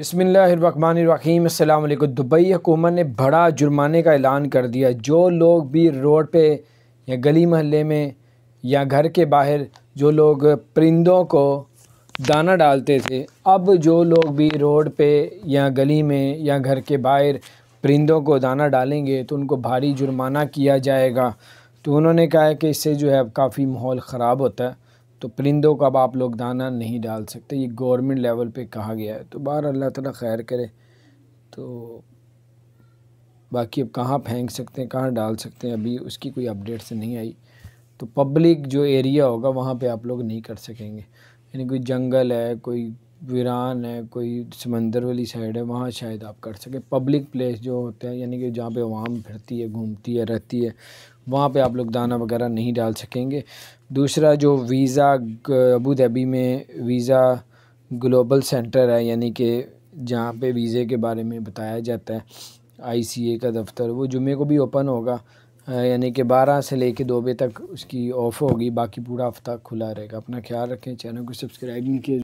बसमीम अल्लाम दुबई हुकूमत ने बड़ा जुर्माने का ऐलान कर दिया जो लोग भी रोड पे या गली महल्ले में या घर के बाहर जो लोग परिंदों को दाना डालते थे अब जो लोग भी रोड पे या गली में या घर के बाहर परिंदों को दाना डालेंगे तो उनको भारी जुर्माना किया जाएगा तो उन्होंने कहा है कि इससे जो है अब काफ़ी माहौल ख़राब होता है तो परिंदों का अब आप लोग दाना नहीं डाल सकते ये गवर्नमेंट लेवल पे कहा गया है तो बाहर अल्लाह ताला खैर करे तो बाकी अब कहाँ फेंक सकते हैं कहाँ डाल सकते हैं अभी उसकी कोई अपडेट से नहीं आई तो पब्लिक जो एरिया होगा वहाँ पे आप लोग नहीं कर सकेंगे यानी कोई जंगल है कोई वीरान है कोई समंदर वाली साइड है वहाँ शायद आप कर सकें पब्लिक प्लेस जो होते हैं यानी कि जहाँ पे आवाम फिरती है घूमती है रहती है वहाँ पे आप लोग दाना वगैरह नहीं डाल सकेंगे दूसरा जो वीज़ा अबू धाबी में वीज़ा ग्लोबल सेंटर है यानी कि जहाँ पे वीज़े के बारे में बताया जाता है आईसीए का दफ्तर वो जुमे को भी ओपन होगा यानी कि बारह से लेके दो बजे तक उसकी ऑफ़ होगी बाकी पूरा हफ्ता खुला रहेगा अपना ख्याल रखें चैनल को सब्सक्राइब नहीं किया